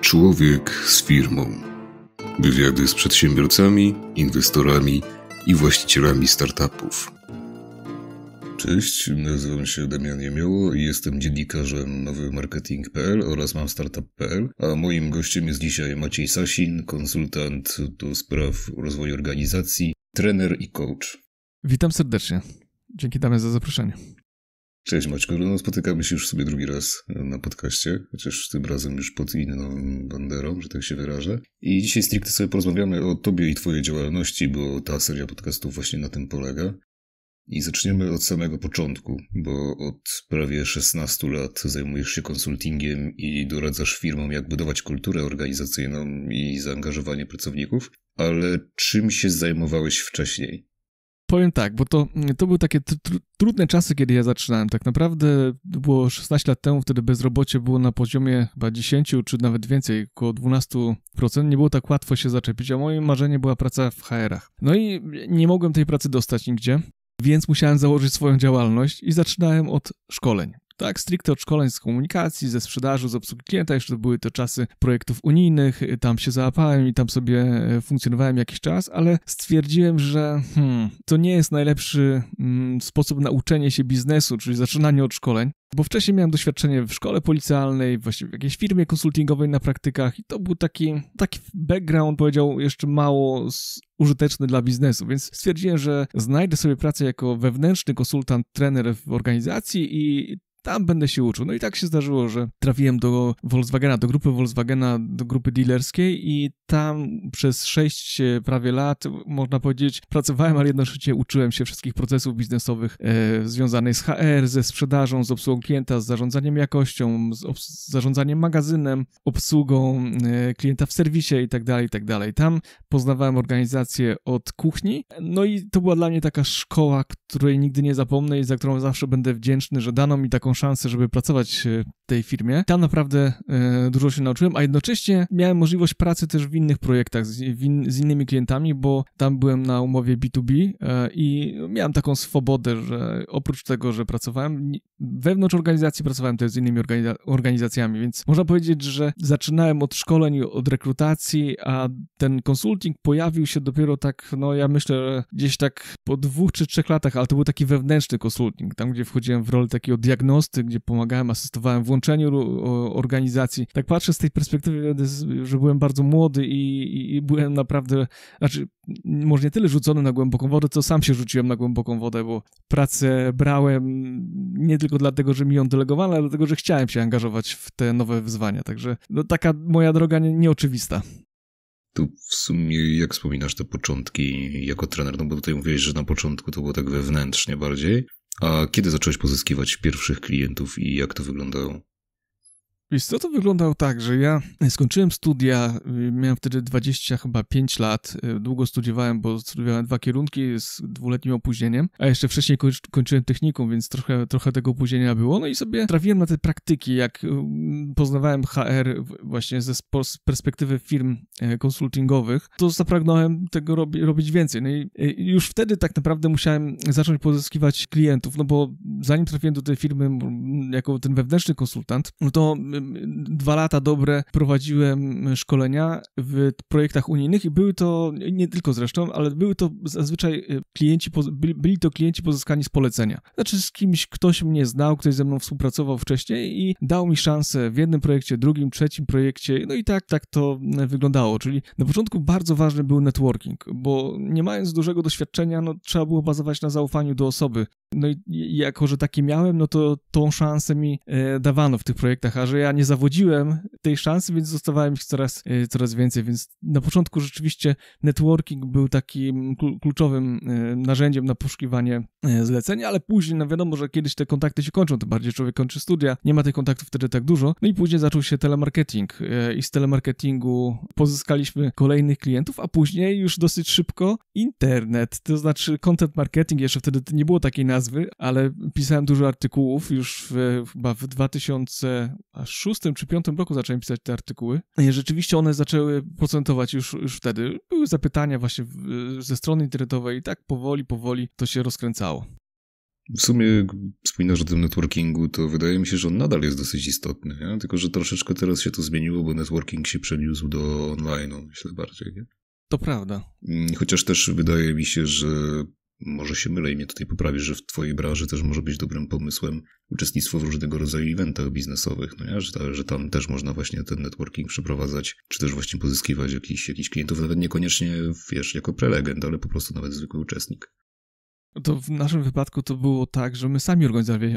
Człowiek z firmą. Wywiady z przedsiębiorcami, inwestorami i właścicielami startupów. Cześć, nazywam się Damian Jemioło i jestem dziennikarzem nowymarketing.pl oraz mam startup.pl, a moim gościem jest dzisiaj Maciej Sasin, konsultant do spraw rozwoju organizacji, trener i coach. Witam serdecznie. Dzięki damy za zaproszenie. Cześć Maćku, no, spotykamy się już sobie drugi raz e, na podcaście, chociaż tym razem już pod inną banderą, że tak się wyrażę. I dzisiaj stricte sobie porozmawiamy o tobie i twojej działalności, bo ta seria podcastów właśnie na tym polega. I zaczniemy od samego początku, bo od prawie 16 lat zajmujesz się konsultingiem i doradzasz firmom, jak budować kulturę organizacyjną i zaangażowanie pracowników. Ale czym się zajmowałeś wcześniej? Powiem tak, bo to, to były takie tr trudne czasy, kiedy ja zaczynałem. Tak naprawdę było 16 lat temu, wtedy bezrobocie było na poziomie chyba 10 czy nawet więcej, około 12%. Nie było tak łatwo się zaczepić, a moje marzenie była praca w HR-ach. No i nie mogłem tej pracy dostać nigdzie, więc musiałem założyć swoją działalność i zaczynałem od szkoleń. Tak, stricte od szkoleń z komunikacji, ze sprzedaży, z obsługi klienta. Jeszcze były to czasy projektów unijnych, y, tam się załapałem i tam sobie y, funkcjonowałem jakiś czas, ale stwierdziłem, że hmm, to nie jest najlepszy hmm, sposób na uczenie się biznesu, czyli zaczynanie od szkoleń. Bo wcześniej miałem doświadczenie w szkole policjalnej, właśnie w jakiejś firmie konsultingowej na praktykach i to był taki, taki background, powiedział, jeszcze mało użyteczny dla biznesu, więc stwierdziłem, że znajdę sobie pracę jako wewnętrzny konsultant, trener w organizacji i tam będę się uczył. No i tak się zdarzyło, że trafiłem do Volkswagena, do grupy Volkswagena, do grupy dealerskiej i tam przez sześć e, prawie lat, można powiedzieć, pracowałem, ale jednocześnie uczyłem się wszystkich procesów biznesowych e, związanych z HR, ze sprzedażą, z obsługą klienta, z zarządzaniem jakością, z, zarządzaniem magazynem, obsługą e, klienta w serwisie i tak dalej, i tak dalej. Tam poznawałem organizację od kuchni, no i to była dla mnie taka szkoła, której nigdy nie zapomnę i za którą zawsze będę wdzięczny, że dano mi taką szansę, żeby pracować e, w tej firmie. Tam naprawdę e, dużo się nauczyłem, a jednocześnie miałem możliwość pracy też w innych projektach z, in, z innymi klientami, bo tam byłem na umowie B2B e, i miałem taką swobodę, że oprócz tego, że pracowałem wewnątrz organizacji, pracowałem też z innymi organiza organizacjami, więc można powiedzieć, że zaczynałem od szkoleń, od rekrutacji, a ten konsulting pojawił się dopiero tak, no ja myślę, że gdzieś tak po dwóch czy trzech latach, ale to był taki wewnętrzny konsulting, tam gdzie wchodziłem w rolę takiego diagnozy, diagnosty, gdzie pomagałem, asystowałem w łączeniu organizacji. Tak patrzę z tej perspektywy, że byłem bardzo młody i, i, i byłem naprawdę, znaczy może nie tyle rzucony na głęboką wodę, co sam się rzuciłem na głęboką wodę, bo pracę brałem nie tylko dlatego, że mi ją delegowano, ale dlatego, że chciałem się angażować w te nowe wyzwania. Także no, taka moja droga nie, nieoczywista. Tu w sumie, jak wspominasz te początki jako trener, no bo tutaj mówiłeś, że na początku to było tak wewnętrznie bardziej, a kiedy zacząłeś pozyskiwać pierwszych klientów i jak to wyglądało? Więc co, to wyglądało tak, że ja skończyłem studia, y, miałem wtedy 20 chyba 5 lat, y, długo studiowałem, bo studiowałem dwa kierunki z dwuletnim opóźnieniem, a jeszcze wcześniej kończyłem technikum, więc trochę, trochę tego opóźnienia było, no i sobie trafiłem na te praktyki, jak y, poznawałem HR właśnie ze, z perspektywy firm e, konsultingowych, to zapragnąłem tego robi, robić więcej, no i e, już wtedy tak naprawdę musiałem zacząć pozyskiwać klientów, no bo zanim trafiłem do tej firmy jako ten wewnętrzny konsultant, no to dwa lata dobre prowadziłem szkolenia w projektach unijnych i były to, nie tylko zresztą, ale były to zazwyczaj e, klienci, byli to klienci pozyskani z polecenia. Znaczy z kimś, ktoś mnie znał, ktoś ze mną współpracował wcześniej i dał mi szansę w jednym projekcie, drugim, trzecim projekcie, no i tak, tak to e, wyglądało, czyli na początku bardzo ważny był networking, bo nie mając dużego doświadczenia, no trzeba było bazować na zaufaniu do osoby, no i jako, że takie miałem, no to tą szansę mi e, dawano w tych projektach, a że ja nie zawodziłem tej szansy, więc zostawałem ich coraz, e, coraz więcej, więc na początku rzeczywiście networking był takim kluczowym e, narzędziem na poszukiwanie zleceń, ale później, no wiadomo, że kiedyś te kontakty się kończą, tym bardziej człowiek kończy studia, nie ma tych kontaktów wtedy tak dużo, no i później zaczął się telemarketing i z telemarketingu pozyskaliśmy kolejnych klientów, a później już dosyć szybko internet, to znaczy content marketing, jeszcze wtedy nie było takiej nazwy, ale pisałem dużo artykułów już w, chyba w 2006 czy 2005 roku zacząłem pisać te artykuły. i Rzeczywiście one zaczęły procentować już, już wtedy. Były zapytania właśnie ze strony internetowej i tak powoli, powoli to się rozkręcało. W sumie wspominasz o tym networkingu, to wydaje mi się, że on nadal jest dosyć istotny, nie? tylko że troszeczkę teraz się to zmieniło, bo networking się przeniósł do online, myślę bardziej. Nie? To prawda. Mm, chociaż też wydaje mi się, że może się mylę i mnie tutaj poprawisz, że w twojej branży też może być dobrym pomysłem uczestnictwo w różnego rodzaju eventach biznesowych, no nie? Że, ta, że tam też można właśnie ten networking przeprowadzać, czy też właśnie pozyskiwać jakiś jakichś klientów, nawet niekoniecznie, wiesz, jako prelegent, ale po prostu nawet zwykły uczestnik. No to w naszym wypadku to było tak, że my sami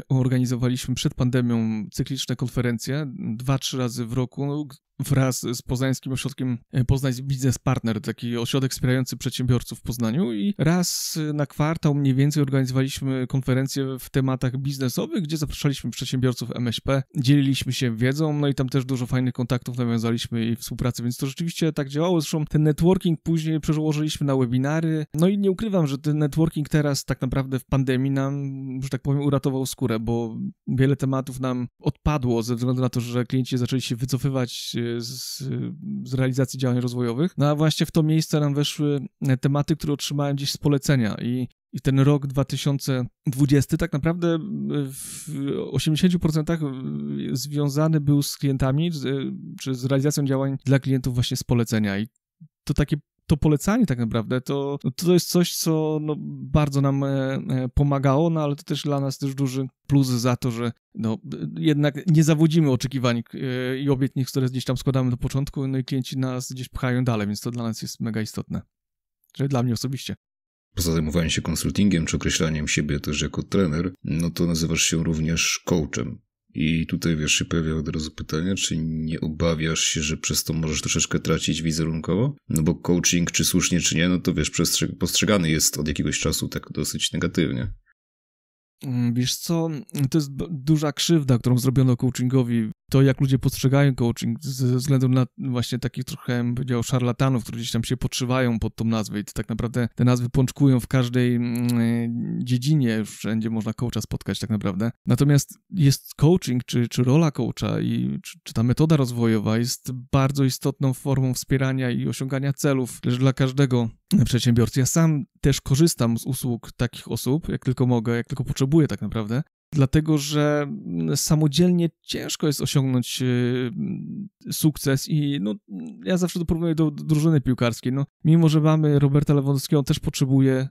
organizowaliśmy przed pandemią cykliczne konferencje, dwa, trzy razy w roku, no, wraz z Poznańskim Ośrodkiem e, Poznań Business Partner, taki ośrodek wspierający przedsiębiorców w Poznaniu i raz e, na kwartał mniej więcej organizowaliśmy konferencję w tematach biznesowych, gdzie zapraszaliśmy przedsiębiorców MŚP, dzieliliśmy się wiedzą, no i tam też dużo fajnych kontaktów nawiązaliśmy i współpracy, więc to rzeczywiście tak działało. Zresztą ten networking później przełożyliśmy na webinary, no i nie ukrywam, że ten networking teraz tak naprawdę w pandemii nam, że tak powiem, uratował skórę, bo wiele tematów nam odpadło ze względu na to, że klienci zaczęli się wycofywać e, z, z realizacji działań rozwojowych. No a właśnie w to miejsce nam weszły e, tematy, które otrzymałem dziś z polecenia i i ten rok 2020 tak naprawdę e, w 80% e, związany był z klientami, czy z realizacją działań dla klientów właśnie z polecenia. I to takie to polecanie tak naprawdę, to, to jest coś, co no, bardzo nam e, e, pomagało, no ale to też dla nas też duży plus za to, że no, jednak nie zawodzimy oczekiwań e, i obietnic, które gdzieś tam składamy do początku, no i klienci nas gdzieś pchają dalej, więc to dla nas jest mega istotne. Czyli dla mnie osobiście poza zajmowaniem się konsultingiem czy określaniem siebie też jako trener, no to nazywasz się również coachem. I tutaj wiesz, się pojawia od razu pytanie, czy nie obawiasz się, że przez to możesz troszeczkę tracić wizerunkowo? No bo coaching, czy słusznie, czy nie, no to wiesz, postrzegany jest od jakiegoś czasu tak dosyć negatywnie. Mm, wiesz co, to jest duża krzywda, którą zrobiono coachingowi. To, jak ludzie postrzegają coaching ze względu na właśnie takich trochę, bym powiedział, szarlatanów, którzy gdzieś tam się podszywają pod tą nazwę i tak naprawdę te nazwy pączkują w każdej mm, e, dziedzinie, wszędzie można coacha spotkać tak naprawdę. Natomiast jest coaching, czy, czy rola coacha i czy, czy ta metoda rozwojowa jest bardzo istotną formą wspierania i osiągania celów, lecz dla każdego przedsiębiorcy. Ja sam też korzystam z usług takich osób, jak tylko mogę, jak tylko potrzebuję tak naprawdę, dlatego że mm, samodzielnie ciężko jest osiągnąć y, mm, sukces i no, mm, ja zawsze to porównuję do drużyny piłkarskiej. No, mimo, że mamy Roberta Lewandowskiego, on też potrzebuje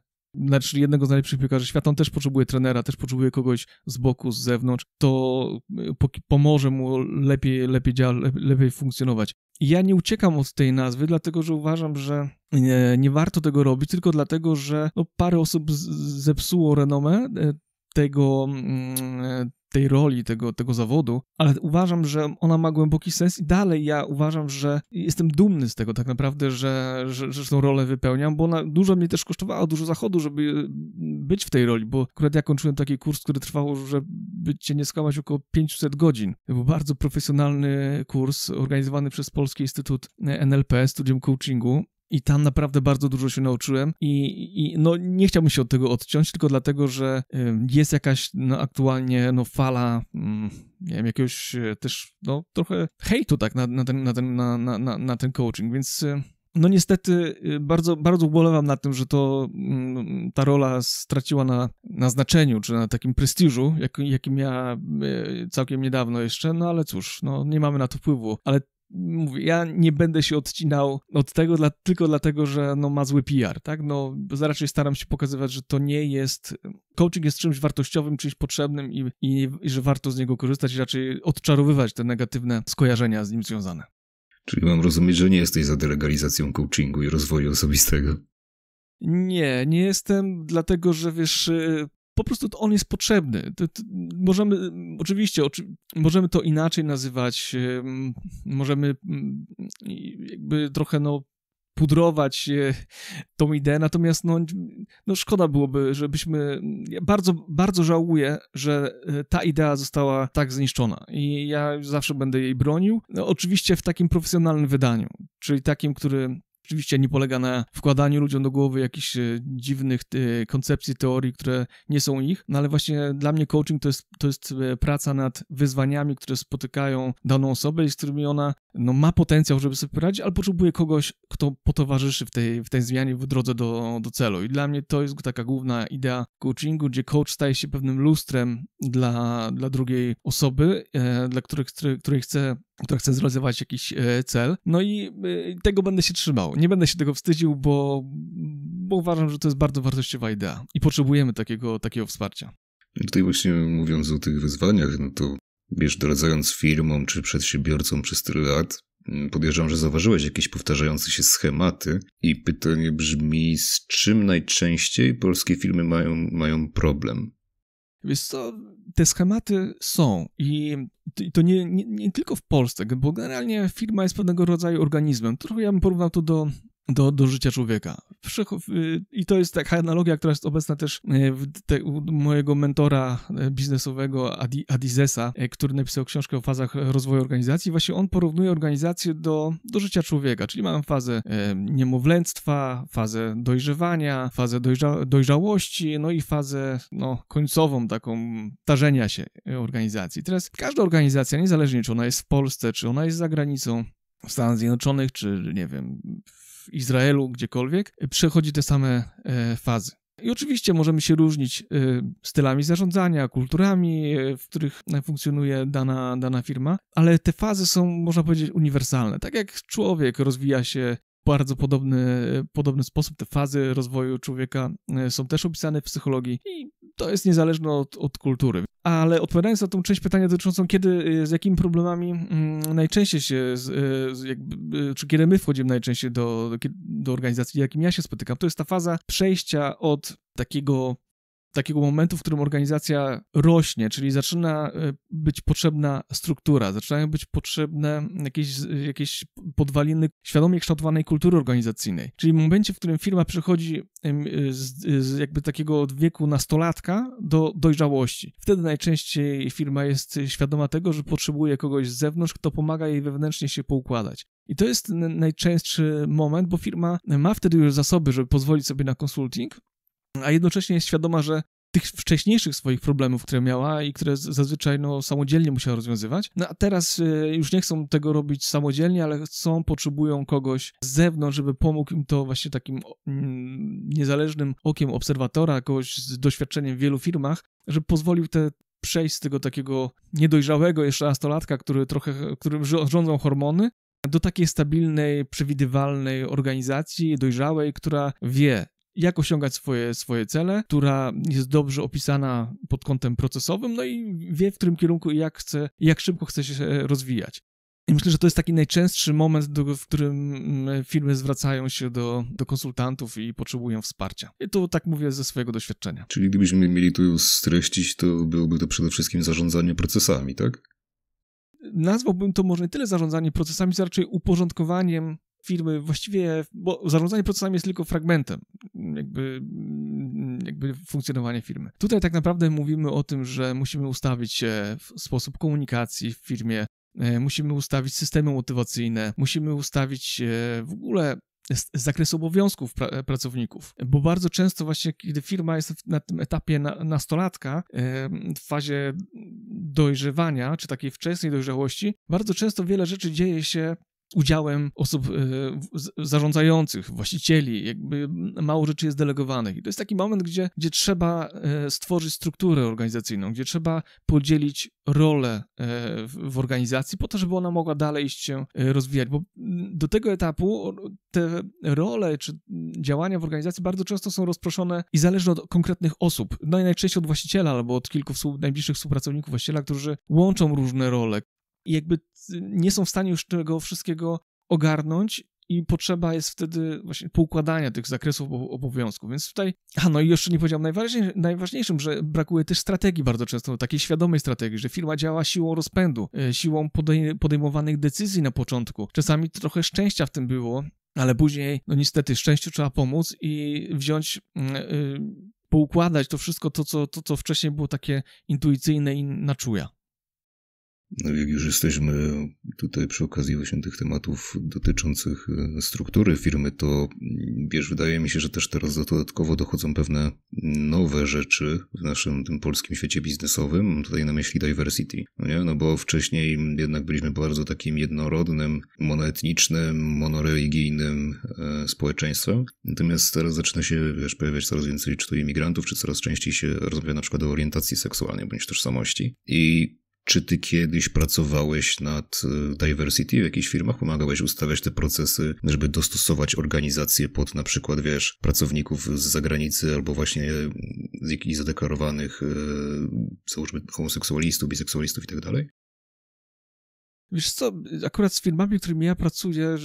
znaczy jednego z najlepszych piłkarzy świata, on też potrzebuje trenera, też potrzebuje kogoś z boku, z zewnątrz, to y, pomoże mu lepiej, lepiej, lepiej funkcjonować ja nie uciekam od tej nazwy, dlatego że uważam, że nie, nie warto tego robić, tylko dlatego, że no, parę osób zepsuło renomę e, tego, mm, e, tej roli, tego, tego zawodu, ale uważam, że ona ma głęboki sens i dalej ja uważam, że jestem dumny z tego tak naprawdę, że, że, że tą rolę wypełniam, bo ona dużo mnie też kosztowała, dużo zachodu, żeby być w tej roli, bo akurat ja kończyłem taki kurs, który trwał, żeby cię nie skłamać, około 500 godzin. To był bardzo profesjonalny kurs organizowany przez Polski Instytut NLP, Studium Coachingu i tam naprawdę bardzo dużo się nauczyłem i, i no nie chciałbym się od tego odciąć, tylko dlatego, że jest jakaś no, aktualnie no, fala mm, nie wiem, jakiegoś e, też no, trochę hejtu tak na, na, ten, na, ten, na, na, na ten coaching, więc e, no niestety e, bardzo, bardzo ubolewam na tym, że to mm, ta rola straciła na, na znaczeniu, czy na takim prestiżu, jak, jakim miała całkiem niedawno jeszcze, no ale cóż, no nie mamy na to wpływu, ale mówię, ja nie będę się odcinał od tego dla, tylko dlatego, że no, ma zły PR, tak? No, raczej staram się pokazywać, że to nie jest. Coaching jest czymś wartościowym, czymś potrzebnym i, i, i że warto z niego korzystać i raczej odczarowywać te negatywne skojarzenia z nim związane. Czyli mam rozumieć, że nie jesteś za delegalizacją coachingu i rozwoju osobistego. Nie, nie jestem, dlatego że wiesz, y, po prostu to on jest potrzebny. To, to możemy, oczywiście, oczy, możemy to inaczej nazywać, możemy mm, jakby trochę no pudrować e, tą ideę, natomiast no, no szkoda byłoby, żebyśmy, ja bardzo, bardzo żałuję, że e, ta idea została tak zniszczona i ja zawsze będę jej bronił, no, oczywiście w takim profesjonalnym wydaniu, czyli takim, który Oczywiście nie polega na wkładaniu ludziom do głowy jakichś e, dziwnych e, koncepcji, teorii, które nie są ich, no ale właśnie dla mnie coaching to jest, to jest e, praca nad wyzwaniami, które spotykają daną osobę i z którymi ona no, ma potencjał, żeby sobie poradzić, ale potrzebuje kogoś, kto potowarzyszy w tej, w tej zmianie w drodze do, do celu. I dla mnie to jest taka główna idea coachingu, gdzie coach staje się pewnym lustrem dla, dla drugiej osoby, e, dla której której chce która chce zrealizować jakiś e, cel. No i e, tego będę się trzymał. Nie będę się tego wstydził, bo, bo uważam, że to jest bardzo wartościowa idea i potrzebujemy takiego, takiego wsparcia. No tutaj właśnie mówiąc o tych wyzwaniach, no to wiesz, doradzając firmom czy przedsiębiorcom przez tyle lat, mm, podejrzewam, że zauważyłeś jakieś powtarzające się schematy i pytanie brzmi, z czym najczęściej polskie firmy mają, mają problem? Wiesz co, te schematy są i to nie, nie, nie tylko w Polsce, bo generalnie firma jest pewnego rodzaju organizmem. Trochę ja bym porównał to do do, do życia człowieka. I to jest taka analogia, która jest obecna też e, te, u mojego mentora e, biznesowego Adi, Adizesa, e, który napisał książkę o fazach rozwoju organizacji. Właśnie on porównuje organizację do, do życia człowieka, czyli mamy fazę niemowlęctwa, fazę dojrzewania, fazę dojrza, dojrzałości, no i fazę no, końcową, taką tarzenia się organizacji. Teraz każda organizacja, niezależnie czy ona jest w Polsce, czy ona jest za granicą, w Stanach Zjednoczonych, czy nie wiem, w w Izraelu, gdziekolwiek, przechodzi te same e, fazy. I oczywiście możemy się różnić e, stylami zarządzania, kulturami, e, w których funkcjonuje dana, dana firma, ale te fazy są, można powiedzieć, uniwersalne. Tak jak człowiek rozwija się bardzo podobny, podobny sposób. Te fazy rozwoju człowieka e, są też opisane w psychologii i to jest niezależne od, od kultury. Ale odpowiadając na tą część pytania dotyczącą kiedy, e, z jakimi problemami mm, najczęściej się, z, e, jakby, czy kiedy my wchodzimy najczęściej do, do organizacji, jakim ja się spotykam, to jest ta faza przejścia od takiego takiego momentu, w którym organizacja rośnie, czyli zaczyna e, być potrzebna struktura, zaczynają być potrzebne jakieś, jakieś podwaliny świadomie kształtowanej kultury organizacyjnej. Czyli w momencie, w którym firma przechodzi e, z, e, z jakby takiego wieku nastolatka do dojrzałości. Wtedy najczęściej firma jest świadoma tego, że potrzebuje kogoś z zewnątrz, kto pomaga jej wewnętrznie się poukładać. I to jest najczęstszy moment, bo firma ma wtedy już zasoby, żeby pozwolić sobie na konsulting, a jednocześnie jest świadoma, że tych wcześniejszych swoich problemów, które miała i które zazwyczaj no, samodzielnie musiała rozwiązywać. No a teraz y, już nie chcą tego robić samodzielnie, ale chcą, potrzebują kogoś z zewnątrz, żeby pomógł im to właśnie takim mm, niezależnym okiem obserwatora, kogoś z doświadczeniem w wielu firmach, żeby pozwolił te przejść z tego takiego niedojrzałego jeszcze nastolatka, który trochę, którym rządzą hormony, do takiej stabilnej, przewidywalnej organizacji, dojrzałej, która wie, jak osiągać swoje, swoje cele, która jest dobrze opisana pod kątem procesowym, no i wie w którym kierunku i jak chce, jak szybko chce się e, rozwijać. I myślę, że to jest taki najczęstszy moment, do, w którym mm, e, firmy zwracają się do, do konsultantów i potrzebują wsparcia. I to tak mówię ze swojego doświadczenia. Czyli gdybyśmy mieli tu streścić, to byłoby to przede wszystkim zarządzanie procesami, tak? Nazwałbym to może nie tyle zarządzanie procesami, co raczej uporządkowaniem firmy właściwie, bo zarządzanie procesami jest tylko fragmentem jakby, jakby funkcjonowania firmy. Tutaj tak naprawdę mówimy o tym, że musimy ustawić się w sposób komunikacji w firmie, e, musimy ustawić systemy motywacyjne, musimy ustawić e, w ogóle zakres obowiązków pra, pracowników, bo bardzo często właśnie, kiedy firma jest na tym etapie na, nastolatka, e, w fazie dojrzewania, czy takiej wczesnej dojrzałości, bardzo często wiele rzeczy dzieje się udziałem osób e, zarządzających, właścicieli, jakby mało rzeczy jest delegowanych. I to jest taki moment, gdzie, gdzie trzeba e, stworzyć strukturę organizacyjną, gdzie trzeba podzielić rolę e, w organizacji po to, żeby ona mogła dalej się rozwijać, bo mm, do tego etapu te role czy działania w organizacji bardzo często są rozproszone i zależne od konkretnych osób, no i najczęściej od właściciela albo od kilku najbliższych współpracowników właściciela, którzy łączą różne role i jakby nie są w stanie już tego wszystkiego ogarnąć i potrzeba jest wtedy właśnie poukładania tych zakresów obowiązków. Więc tutaj, a no i jeszcze nie powiedziałem najważniejszym, najważniejszym, że brakuje też strategii bardzo często, no takiej świadomej strategii, że firma działa siłą rozpędu, e, siłą podejmowanych decyzji na początku. Czasami trochę szczęścia w tym było, ale później, no niestety, szczęściu trzeba pomóc i wziąć. Yy, poukładać to wszystko, to co, to, co wcześniej było takie intuicyjne i na no, jak już jesteśmy tutaj przy okazji właśnie tych tematów dotyczących e, struktury firmy, to mm, wiesz, wydaje mi się, że też teraz dodatkowo dochodzą pewne nowe rzeczy w naszym tym polskim świecie biznesowym. tutaj na myśli diversity, no, nie? no bo wcześniej jednak byliśmy bardzo takim jednorodnym, monoetnicznym, monoreligijnym e, społeczeństwem. Natomiast teraz zaczyna się, wiesz, pojawiać coraz więcej czy to imigrantów, czy coraz częściej się rozmawia na przykład o orientacji seksualnej bądź tożsamości. I czy ty kiedyś pracowałeś nad y, diversity w jakichś firmach? Pomagałeś ustawiać te procesy, żeby dostosować organizację pod na przykład, wiesz, pracowników z zagranicy albo właśnie y, z jakichś zadeklarowanych, y, załóżmy, homoseksualistów, biseksualistów i tak dalej? Wiesz co, akurat z firmami, którymi ja pracuję, e,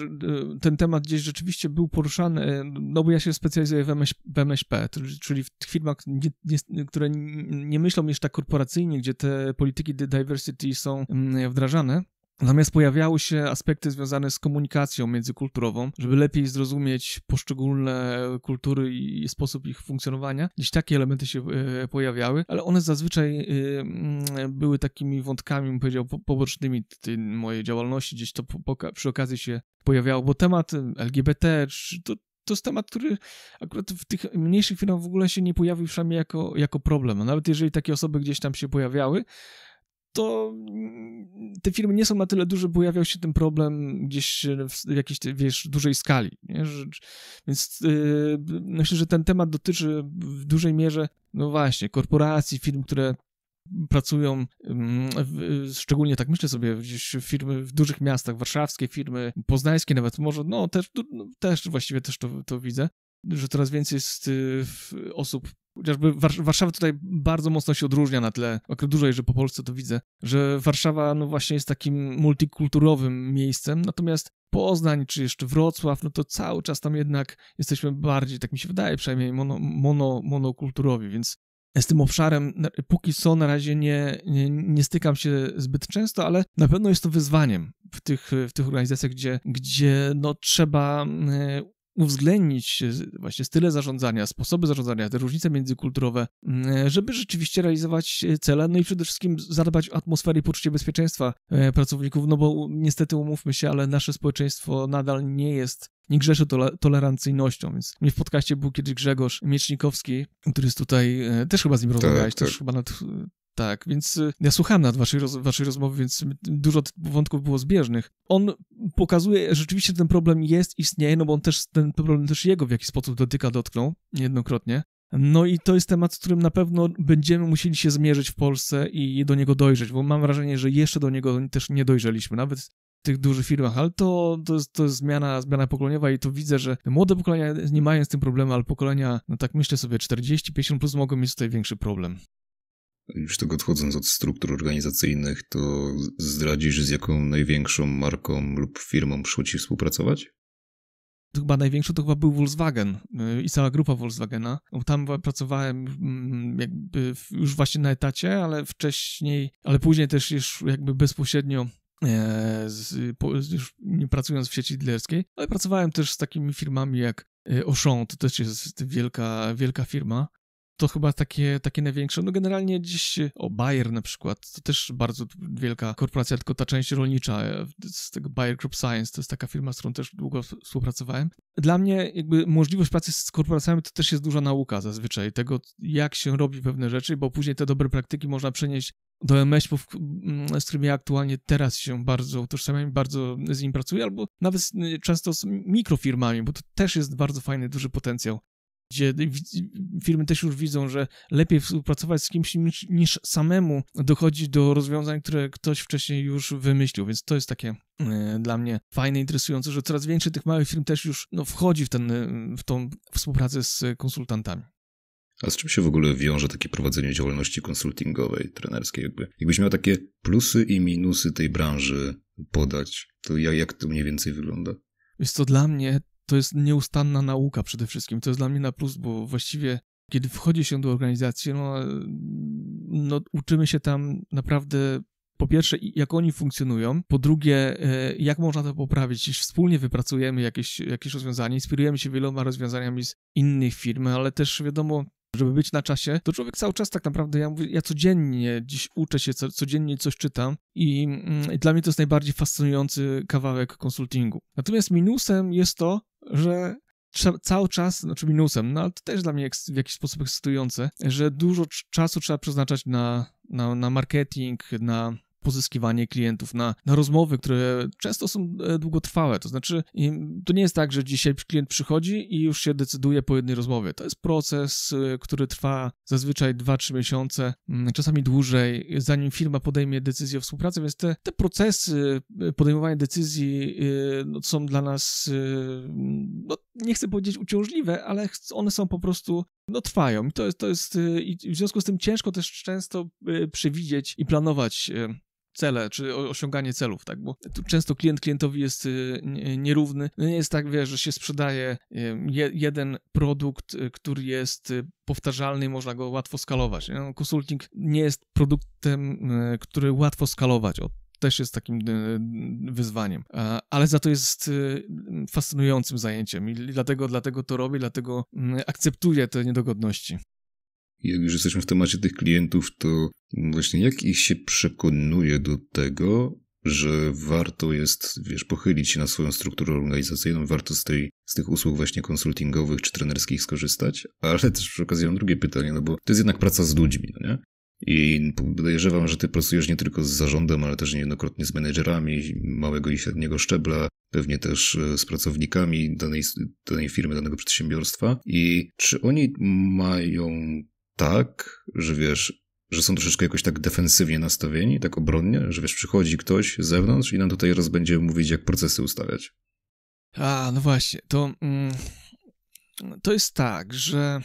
ten temat gdzieś rzeczywiście był poruszany, no bo ja się specjalizuję w, MS, w MŚP, czyli w tych firmach, nie, nie, które nie myślą jeszcze tak korporacyjnie, gdzie te polityki diversity są mm, wdrażane, Natomiast pojawiały się aspekty związane z komunikacją międzykulturową, żeby lepiej zrozumieć poszczególne kultury i sposób ich funkcjonowania. Gdzieś takie elementy się e, pojawiały, ale one zazwyczaj e, mm, były takimi wątkami, bym powiedział, pobocznymi tej mojej działalności. Gdzieś to przy okazji się pojawiało, bo temat LGBT, to, to jest temat, który akurat w tych mniejszych firmach w ogóle się nie pojawił przynajmniej jako, jako problem. Nawet jeżeli takie osoby gdzieś tam się pojawiały, to te firmy nie są na tyle duże, bo pojawiał się ten problem gdzieś w jakiejś, wiesz, dużej skali. więc yy, myślę, że ten temat dotyczy w dużej mierze, no właśnie, korporacji, firm, które pracują, y, szczególnie tak myślę sobie, gdzieś firmy w dużych miastach, warszawskie firmy, poznańskie nawet, może, no też, no, też właściwie też to, to widzę, że coraz więcej jest y, osób Chociażby Warszawa tutaj bardzo mocno się odróżnia na tle, akurat dużej, że po Polsce to widzę, że Warszawa no właśnie jest takim multikulturowym miejscem, natomiast Poznań czy jeszcze Wrocław, no to cały czas tam jednak jesteśmy bardziej, tak mi się wydaje przynajmniej, mono, mono, monokulturowi, więc z tym obszarem póki co na razie nie, nie, nie, stykam się zbyt często, ale na pewno jest to wyzwaniem w tych, w tych organizacjach, gdzie, gdzie no trzeba e, uwzględnić e, właśnie style zarządzania, sposoby zarządzania, te różnice międzykulturowe, mm, e, żeby rzeczywiście realizować e, cele, no i przede wszystkim zadbać o atmosferę i poczucie bezpieczeństwa pracowników, no bo niestety umówmy się, ale nasze społeczeństwo nadal nie jest nie grzeszy tolerancyjnością, więc mnie w podcaście był kiedyś Grzegorz Miecznikowski, który jest tutaj, też chyba z nim tak, rozmawiałeś, tak, też chyba nad, tak, więc y, ja słuchałem nad waszej, roz, waszej rozmowy, więc dużo wątków było zbieżnych. On pokazuje, że rzeczywiście ten problem jest, istnieje, no bo on też, ten problem też jego w jakiś sposób dotyka, dotknął niejednokrotnie. No i to jest temat, z którym na pewno będziemy musieli się zmierzyć w Polsce i do niego dojrzeć, bo mam wrażenie, że jeszcze do niego też nie dojrzeliśmy, nawet w tych dużych firmach, ale to, to, jest, to jest zmiana, zmiana pokoleniowa i to widzę, że młode pokolenia nie mają z tym problemu, ale pokolenia, no tak myślę sobie, 40-50 plus mogą mieć tutaj większy problem już tak odchodząc od struktur organizacyjnych, to zdradzisz z jaką największą marką lub firmą przyszło ci współpracować? chyba największy to chyba był Volkswagen y, i cała grupa Volkswagena. No, tam pracowałem mm, jakby już właśnie na etacie, ale wcześniej, ale później też już jakby bezpośrednio e, z, już nie pracując w sieci dealerskiej, ale pracowałem też z takimi firmami jak e, Auchan, to też jest wielka, wielka firma, to chyba takie, takie największe. No generalnie dziś, o Bayer na przykład, to też bardzo wielka korporacja, tylko ta część rolnicza e, z tego Bayer Group Science, to jest taka firma, z którą też długo współpracowałem. Dla mnie jakby możliwość pracy z korporacjami to też jest duża nauka zazwyczaj, tego jak się robi pewne rzeczy, bo później te dobre praktyki można przenieść do mśp mm, z którymi ja aktualnie teraz się bardzo utożsamiam, bardzo z nim pracuję, albo nawet często z mikrofirmami, bo to też jest bardzo fajny, duży potencjał gdzie firmy też już widzą, że lepiej współpracować z kimś niż, niż samemu dochodzić do rozwiązań, które ktoś wcześniej już wymyślił, więc to jest takie e, dla mnie fajne, interesujące, że coraz więcej tych małych firm też już no, wchodzi w, ten, e, w tą współpracę z konsultantami. A z czym się w ogóle wiąże takie prowadzenie działalności konsultingowej, trenerskiej? Jakby, jakbyś miał takie plusy i minusy tej branży podać, to jak, jak to mniej więcej wygląda? Jest to dla mnie to jest nieustanna nauka przede wszystkim. To jest dla mnie na plus, bo właściwie kiedy wchodzi się do organizacji, no, e, no uczymy się tam naprawdę po pierwsze, jak oni funkcjonują, po drugie, e, jak można to poprawić, jeśli wspólnie wypracujemy jakieś, jakieś rozwiązanie, inspirujemy się wieloma rozwiązaniami z innych firm, ale też wiadomo, żeby być na czasie, to człowiek cały czas tak naprawdę, ja mówię, ja codziennie dziś uczę się, co, codziennie coś czytam i, mm, i dla mnie to jest najbardziej fascynujący kawałek konsultingu. Natomiast minusem jest to, że cały czas, znaczy minusem, no ale to też dla mnie w jakiś sposób ekscytujące, że dużo czasu trzeba przeznaczać na, na, na marketing, na pozyskiwanie klientów, na, na rozmowy, które często są e, długotrwałe. To znaczy, to nie jest tak, że dzisiaj klient przychodzi i już się decyduje po jednej rozmowie. To jest proces, e, który trwa zazwyczaj 2-3 miesiące, mm, czasami dłużej, zanim firma podejmie decyzję o współpracy, więc te, te procesy e, podejmowania decyzji no, są dla nas, no, nie chcę powiedzieć uciążliwe, ale one są po prostu no trwają. I to jest, to jest, i w związku z tym ciężko też często przewidzieć i planować cele, czy osiąganie celów, tak? Bo często klient klientowi jest y, nierówny. No nie jest tak, wiesz, że się sprzedaje jeden produkt, y, który jest y, powtarzalny i można go łatwo skalować. konsulting no, nie jest produktem, który łatwo skalować też jest takim wyzwaniem, ale za to jest fascynującym zajęciem i dlatego, dlatego to robię, dlatego mm, akceptuję te niedogodności. Jak już jesteśmy w temacie tych klientów, to właśnie jak ich się przekonuje do tego, że warto jest, wiesz, pochylić się na swoją strukturę organizacyjną, warto z, tej, z tych usług właśnie konsultingowych czy trenerskich skorzystać, ale też przy okazji mam drugie pytanie, no bo to jest jednak praca z ludźmi, no nie? I podejrzewam, że ty pracujesz nie tylko z zarządem, ale też niejednokrotnie z menedżerami małego i średniego szczebla, pewnie też e, z pracownikami danej, danej firmy, danego przedsiębiorstwa. I czy oni mają tak, że wiesz, że są troszeczkę jakoś tak defensywnie nastawieni, tak obronnie, że wiesz, przychodzi ktoś z zewnątrz i nam tutaj raz będzie mówić, jak procesy ustawiać. A, no właśnie, to, mm, to jest tak, że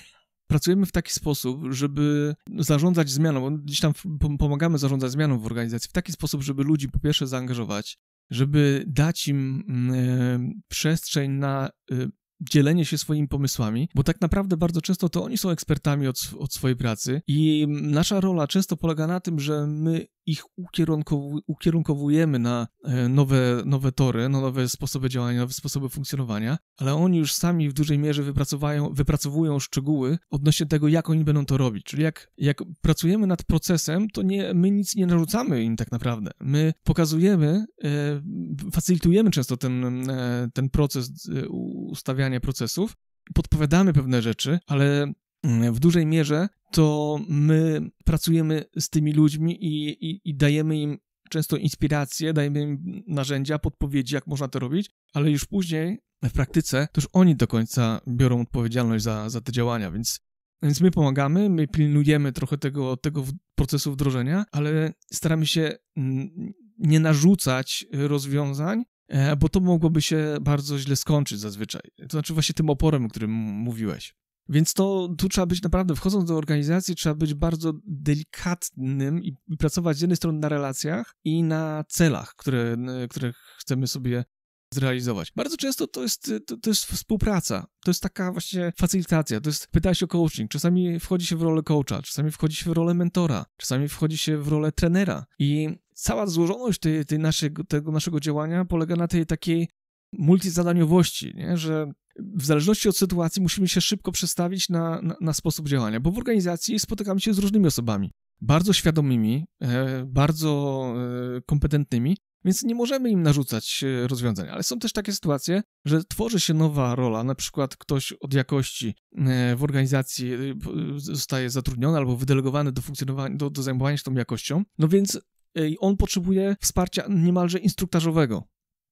pracujemy w taki sposób, żeby zarządzać zmianą, gdzieś tam pomagamy zarządzać zmianą w organizacji, w taki sposób, żeby ludzi po pierwsze zaangażować, żeby dać im y, przestrzeń na y, dzielenie się swoimi pomysłami, bo tak naprawdę bardzo często to oni są ekspertami od, od swojej pracy i nasza rola często polega na tym, że my ich ukierunkowujemy na e, nowe, nowe tory, na nowe sposoby działania, nowe sposoby funkcjonowania, ale oni już sami w dużej mierze wypracowują szczegóły odnośnie tego, jak oni będą to robić. Czyli jak, jak pracujemy nad procesem, to nie, my nic nie narzucamy im tak naprawdę. My pokazujemy, e, facylitujemy często ten, e, ten proces ustawiania procesów, podpowiadamy pewne rzeczy, ale Mm, w dużej mierze to my pracujemy z tymi ludźmi i, i, i dajemy im często inspiracje, dajemy im narzędzia, podpowiedzi, jak można to robić, ale już później w praktyce to już oni do końca biorą odpowiedzialność za, za te działania, więc, więc my pomagamy, my pilnujemy trochę tego, tego procesu wdrożenia, ale staramy się mm, nie narzucać rozwiązań, e, bo to mogłoby się bardzo źle skończyć zazwyczaj. To znaczy właśnie tym oporem, o którym mówiłeś. Więc to tu trzeba być naprawdę, wchodząc do organizacji, trzeba być bardzo delikatnym i pracować z jednej strony na relacjach i na celach, które, które chcemy sobie zrealizować. Bardzo często to jest, to, to, jest współpraca, to jest taka właśnie facylitacja, to jest pytaj się o coaching, czasami wchodzi się w rolę coacha, czasami wchodzi się w rolę mentora, czasami wchodzi się w rolę trenera i cała złożoność tej, tej naszego, tego naszego działania polega na tej takiej multizadaniowości, nie? że w zależności od sytuacji musimy się szybko przestawić na, na, na, sposób działania, bo w organizacji spotykamy się z różnymi osobami, bardzo świadomymi, e, bardzo e, kompetentnymi, więc nie możemy im narzucać e, rozwiązań, ale są też takie sytuacje, że tworzy się nowa rola, na przykład ktoś od jakości w organizacji zostaje zatrudniony albo wydelegowany do funkcjonowania, do, do zajmowania się tą jakością, no więc on potrzebuje wsparcia niemalże instruktażowego,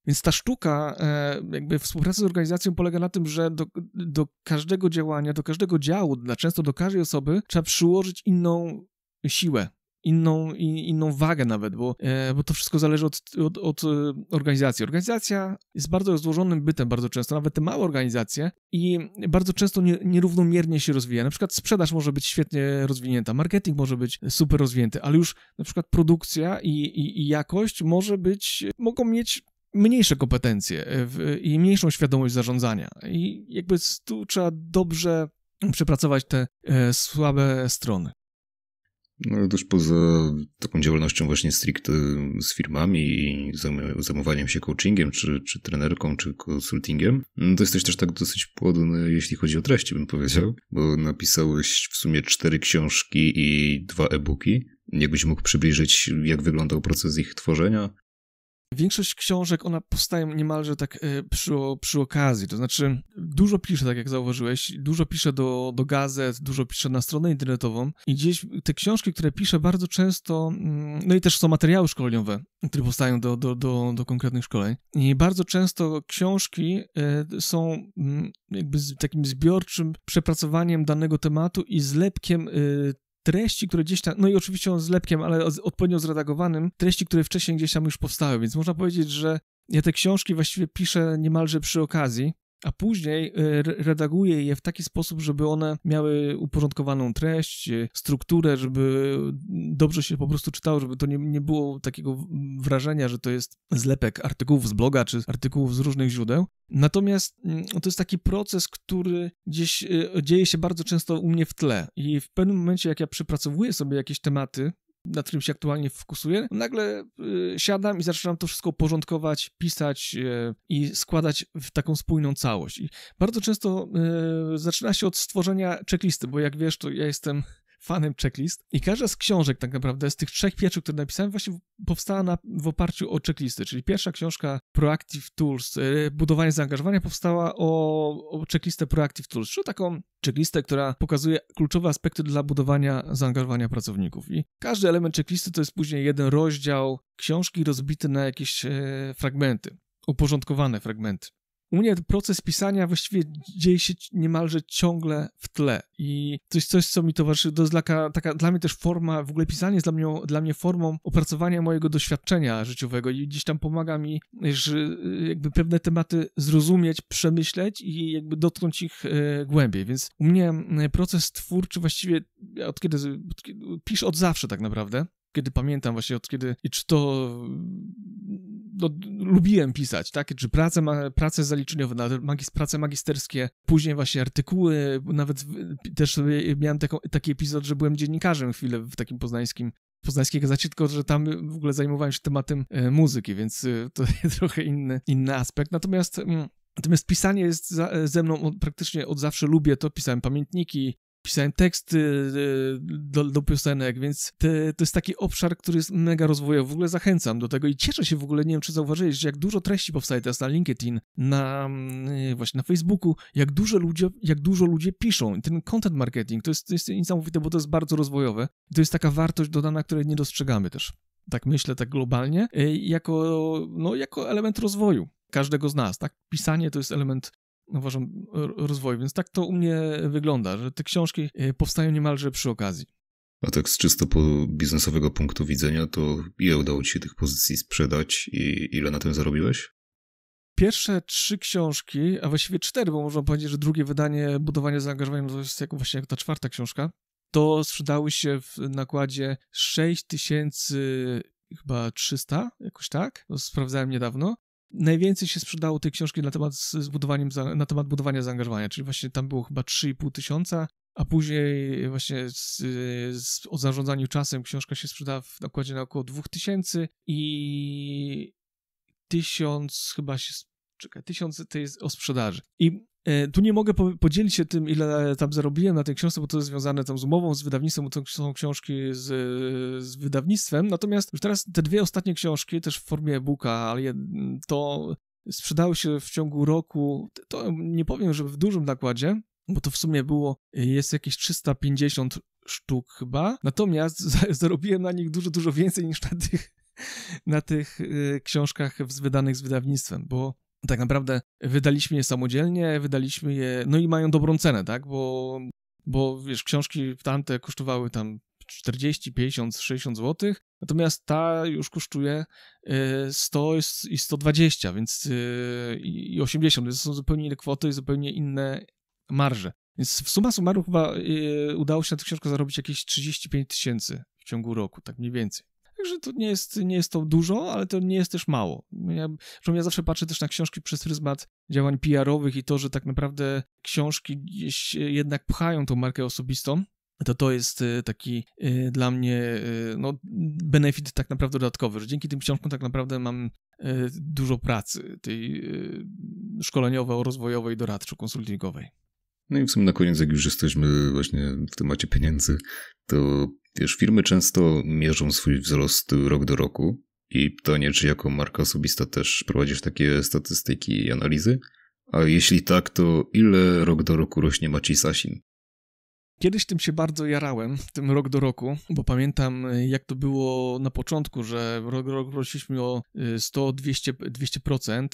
więc ta sztuka e, jakby współpracy z organizacją polega na tym, że do, do każdego działania, do każdego działu, często do każdej osoby trzeba przyłożyć inną siłę, inną, inną wagę nawet, bo, e, bo to wszystko zależy od, od, od, e, organizacji. Organizacja jest bardzo złożonym bytem bardzo często, nawet te małe organizacje i bardzo często nie, nierównomiernie się rozwija. Na przykład sprzedaż może być świetnie rozwinięta, marketing może być super rozwinięty, ale już na przykład produkcja i, i, i jakość może być, mogą mieć mniejsze kompetencje e, i mniejszą świadomość zarządzania. I jakby tu trzeba dobrze przepracować te e, słabe strony. No, też poza taką działalnością właśnie stricte z firmami i zajmowaniem się coachingiem, czy, czy trenerką, czy konsultingiem, no to jesteś też tak dosyć płodny, jeśli chodzi o treści, bym powiedział, bo napisałeś w sumie cztery książki i dwa e-booki. Jakbyś mógł przybliżyć, jak wyglądał proces ich tworzenia, Większość książek, ona powstaje niemalże tak e, przy, przy okazji, to znaczy dużo piszę, tak jak zauważyłeś, dużo piszę do, do gazet, dużo piszę na stronę internetową i gdzieś te książki, które piszę bardzo często, mm, no i też są materiały szkoleniowe, które powstają do, do, do, do konkretnych szkoleń i bardzo często książki e, są mm, jakby takim zbiorczym przepracowaniem danego tematu i zlepkiem e, treści, które gdzieś tam, no i oczywiście z lepkiem, ale odpowiednio zredagowanym, treści, które wcześniej gdzieś tam już powstały, więc można powiedzieć, że ja te książki właściwie piszę niemalże przy okazji, a później e, redaguje je w taki sposób, żeby one miały uporządkowaną treść, e, strukturę, żeby e, dobrze się po prostu czytało, żeby to nie, nie było takiego wrażenia, że to jest zlepek artykułów z bloga czy artykułów z różnych źródeł. Natomiast mm, to jest taki proces, który gdzieś dzieje się bardzo często u mnie w tle i w pewnym momencie, jak ja przepracowuję sobie jakieś tematy, na którym się aktualnie fokusuję, nagle y, siadam i zaczynam to wszystko porządkować, pisać y, i składać w taką spójną całość. I bardzo często y, zaczyna się od stworzenia checklisty, bo jak wiesz, to ja jestem fanem checklist i każda z książek tak naprawdę, z tych trzech pierwszych, które napisałem, właśnie powstała na, w oparciu o checklisty, czyli pierwsza książka Proactive Tools, e, budowanie zaangażowania powstała o, o checklistę Proactive Tools, czyli taką checklistę, która pokazuje kluczowe aspekty dla budowania zaangażowania pracowników i każdy element checklisty to jest później jeden rozdział książki rozbity na jakieś e, fragmenty, uporządkowane fragmenty u mnie proces pisania właściwie dzieje się niemalże ciągle w tle i to jest coś, co mi towarzyszy, to jest taka, dla mnie też forma, w ogóle pisanie jest dla mnie, dla mnie formą opracowania mojego doświadczenia życiowego i gdzieś tam pomaga mi że y, jakby pewne tematy zrozumieć, przemyśleć i jakby dotknąć ich e, głębiej, więc u mnie proces twórczy właściwie, od kiedy, od kiedy pisz od zawsze tak naprawdę, kiedy pamiętam właśnie od kiedy, i czy to no, lubiłem pisać, tak, czy prace, prace zaliczeniowe, magis, prace magisterskie, później właśnie artykuły, nawet też miałem taką, taki epizod, że byłem dziennikarzem chwilę w takim poznańskim poznańskiej gazecie, tylko że tam w ogóle zajmowałem się tematem e, muzyki, więc e, to jest trochę inny, inny aspekt. Natomiast mm, Natomiast pisanie jest za, ze mną od, praktycznie od zawsze lubię to. Pisałem pamiętniki, pisałem teksty e, do, do piosenek, więc te, to jest taki obszar, który jest mega rozwojowy. W ogóle zachęcam do tego i cieszę się w ogóle, nie wiem czy zauważyłeś, jak dużo treści powstaje teraz na LinkedIn, na e, właśnie na Facebooku, jak dużo ludzie, jak dużo ludzie piszą. I ten content marketing to jest, to jest niesamowite, bo to jest bardzo rozwojowe. To jest taka wartość dodana, której nie dostrzegamy też. Tak myślę, tak globalnie, e, jako, no, jako element rozwoju każdego z nas, tak? Pisanie to jest element uważam, rozwoju. Więc tak to u mnie wygląda, że te książki e, powstają niemalże przy okazji. A tak z czysto biznesowego punktu widzenia, to ile udało ci się tych pozycji sprzedać i ile na tym zarobiłeś? Pierwsze trzy książki, a właściwie cztery, bo można powiedzieć, że drugie wydanie Budowanie zaangażowania to jest jak właśnie jak ta czwarta książka, to sprzedały się w nakładzie 6300, chyba 300, jakoś tak, sprawdzałem niedawno. Najwięcej się sprzedało tej książki na temat, zbudowaniem, na temat budowania zaangażowania, czyli właśnie tam było chyba 3,5 tysiąca, a później właśnie z, z, o zarządzaniu czasem książka się sprzedała w nakładzie na około 2000 i tysiąc chyba się, czekaj, tysiąc to jest o sprzedaży. I E, tu nie mogę podzielić się tym, ile e, tam zarobiłem na tej książce, bo to jest związane tam z umową, z wydawnictwem, to są książki z, z wydawnictwem. Natomiast już teraz te dwie ostatnie książki, też w formie e-booka, ale to sprzedały się w ciągu roku, to nie powiem, że w dużym nakładzie, bo to w sumie było, e, jest jakieś 350 sztuk chyba, natomiast zarobiłem na nich dużo, dużo więcej niż na tych, na tych książkach z wydanych z wydawnictwem, bo tak naprawdę wydaliśmy je samodzielnie, wydaliśmy je, no i mają dobrą cenę, tak, bo, bo wiesz, książki tamte kosztowały tam 40, 50, 60 zł, natomiast ta już kosztuje 100 y, i 120, więc y, i 80, więc są zupełnie inne kwoty i zupełnie inne marże. Więc w suma summarum chyba y, udało się na tę książkę zarobić jakieś 35 tysięcy w ciągu roku, tak mniej więcej. Także to nie jest, nie jest to dużo, ale to nie jest też mało. Ja, zresztą ja zawsze patrzę też na książki przez pryzmat działań PR-owych i to, że tak naprawdę książki gdzieś e, jednak pchają tą markę osobistą, to to jest e, taki e, dla mnie no, benefit tak naprawdę dodatkowy, że dzięki tym książkom tak naprawdę mam dużo pracy tej szkoleniowo-rozwojowej, doradczo-konsultingowej. No i w sumie na koniec, jak już jesteśmy właśnie w temacie pieniędzy, to Wiesz, firmy często mierzą swój wzrost rok do roku i pytanie, czy jako marka osobista też prowadzisz takie statystyki i analizy? A jeśli tak, to ile rok do roku rośnie Maciej Sasin? Kiedyś tym się bardzo jarałem, tym rok do roku, bo pamiętam jak to było na początku, że rok do roku rośliśmy o 100, 200, 200%.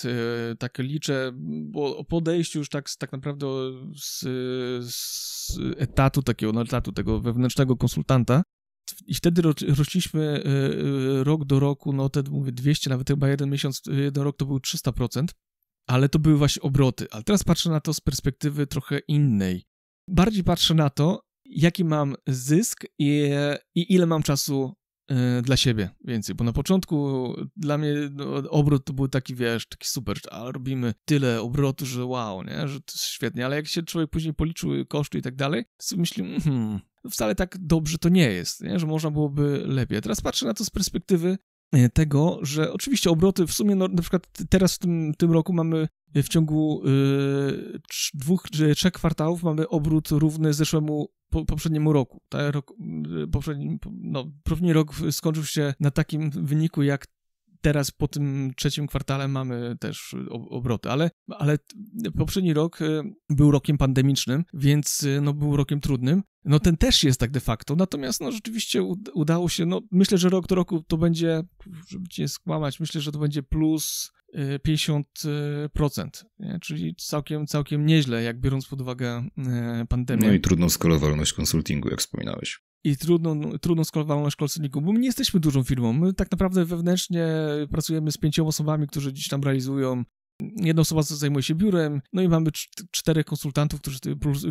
Tak liczę, bo o podejściu już tak, tak naprawdę z, z etatu takiego, no etatu tego wewnętrznego konsultanta, i wtedy rośliśmy e, e, rok do roku, no te mówię 200, nawet chyba jeden miesiąc, jeden rok to był 300%, ale to były właśnie obroty. Ale teraz patrzę na to z perspektywy trochę innej. Bardziej patrzę na to, jaki mam zysk i, i ile mam czasu Y, dla siebie więcej, bo na początku dla mnie no, obrót to był taki, wiesz, taki super, a robimy tyle obrotu, że wow, nie, że to jest świetnie, ale jak się człowiek później policzył koszty i tak dalej, to sobie myśli, mhm, wcale tak dobrze to nie jest, nie? że można byłoby lepiej. A teraz patrzę na to z perspektywy E, tego, że oczywiście obroty w sumie, no, na przykład teraz w tym, tym roku mamy e, w ciągu y, dwóch czy trzech kwartałów mamy obrót równy zeszłemu po, poprzedniemu roku. Ta rok, poprzedni, no, poprzedni rok skończył się na takim wyniku jak teraz po tym trzecim kwartale mamy też obroty, ale, ale poprzedni rok e, był rokiem pandemicznym, więc e, no, był rokiem trudnym. No ten też jest tak de facto, natomiast no rzeczywiście udało się, no myślę, że rok do roku to będzie, żeby cię skłamać, myślę, że to będzie plus 50%, e, nie? czyli całkiem, całkiem nieźle, jak biorąc pod uwagę pandemię. No i trudną skalowalność konsultingu, jak wspominałeś i trudną, trudną skalowalność call bo my nie jesteśmy dużą firmą. My tak naprawdę wewnętrznie pracujemy z pięcioma osobami, którzy dziś tam realizują. Jedna osoba zajmuje się biurem, no i mamy czterech konsultantów, którzy,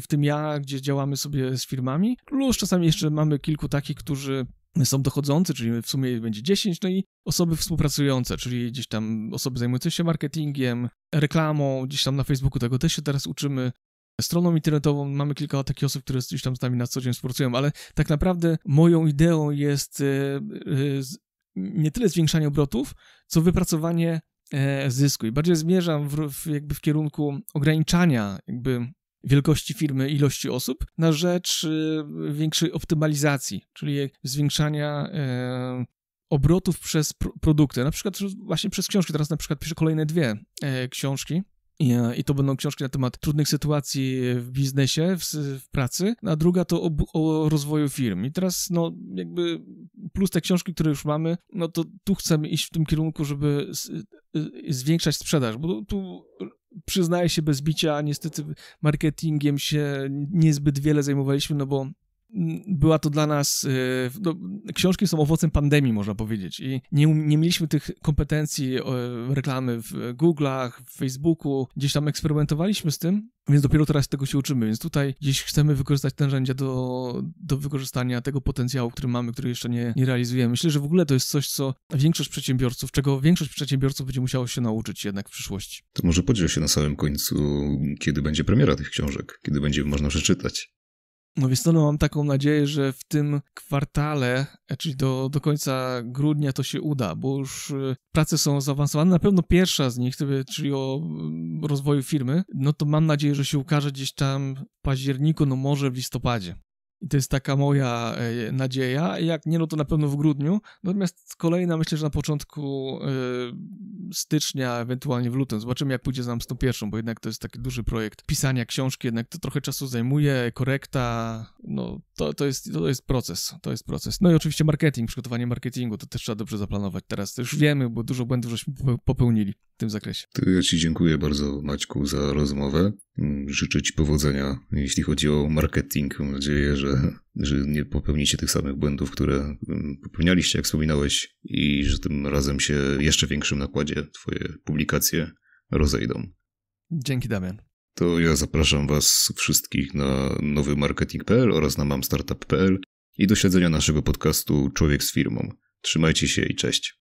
w tym ja, gdzie działamy sobie z firmami, plus czasami jeszcze mamy kilku takich, którzy są dochodzący, czyli w sumie będzie 10, no i osoby współpracujące, czyli gdzieś tam osoby zajmujące się marketingiem, reklamą, gdzieś tam na Facebooku tego też się teraz uczymy, stroną internetową. Mamy kilka takich osób, które gdzieś tam z nami na co dzień współpracują, ale tak naprawdę moją ideą jest e, e, nie tyle zwiększanie obrotów, co wypracowanie e, zysku. I bardziej zmierzam w, w jakby w kierunku ograniczania jakby wielkości firmy, ilości osób na rzecz większej optymalizacji, czyli zwiększania obrotów przez produkty, na przykład właśnie przez książki. Teraz na przykład piszę kolejne dwie książki E, I, to będą książki na temat trudnych sytuacji w biznesie, w, w pracy, a druga to o, o, rozwoju firm. I teraz, no, jakby plus te książki, które już mamy, no to tu chcemy iść w tym kierunku, żeby z, y, y, zwiększać sprzedaż, bo tu przyznaję się bez bicia, niestety marketingiem się niezbyt wiele zajmowaliśmy, no bo Mm, była to dla nas. Y, no, książki są owocem pandemii, można powiedzieć, i nie, um, nie mieliśmy tych kompetencji reklamy w Google'ach, w Facebooku, gdzieś tam eksperymentowaliśmy z tym, więc dopiero teraz tego się uczymy, więc tutaj gdzieś chcemy wykorzystać narzędzia do, do wykorzystania tego potencjału, który mamy, który jeszcze nie, nie realizujemy. Myślę, że w ogóle to jest coś, co większość przedsiębiorców, czego większość przedsiębiorców będzie musiało się nauczyć jednak w przyszłości. To może podziel się na samym końcu, kiedy będzie premiera tych książek, kiedy będzie można przeczytać. No więc no, mam taką nadzieję, że w tym kwartale, e, czyli do, do końca grudnia to się uda, bo już e, prace są zaawansowane. Na pewno pierwsza z nich, czyli o mm, rozwoju firmy, no to mam nadzieję, że się ukaże gdzieś tam w październiku, no może w listopadzie. I to jest taka moja e, nadzieja. Jak nie, no to na pewno w grudniu. Natomiast kolejna no, myślę, że na początku e, stycznia, ewentualnie w lutym. Zobaczymy, jak pójdzie z nam z tą pierwszą, bo jednak to jest taki duży projekt. Pisania książki jednak to trochę czasu zajmuje, korekta, no to, to, jest, to jest proces, to jest proces. No i oczywiście marketing, przygotowanie marketingu, to też trzeba dobrze zaplanować. Teraz to już wiemy, bo dużo błędów żeśmy popełnili w tym zakresie. To ja Ci dziękuję bardzo Maćku za rozmowę. Mm, życzę Ci powodzenia, jeśli chodzi o marketing. Mam nadzieję, że, że nie popełnicie tych samych błędów, które mm, popełnialiście, jak wspominałeś, i że tym razem się jeszcze większym nakładzie Twoje publikacje rozejdą. Dzięki Damian to ja zapraszam Was wszystkich na nowymarketing.pl oraz na mamstartup.pl i do śledzenia naszego podcastu Człowiek z firmą. Trzymajcie się i cześć.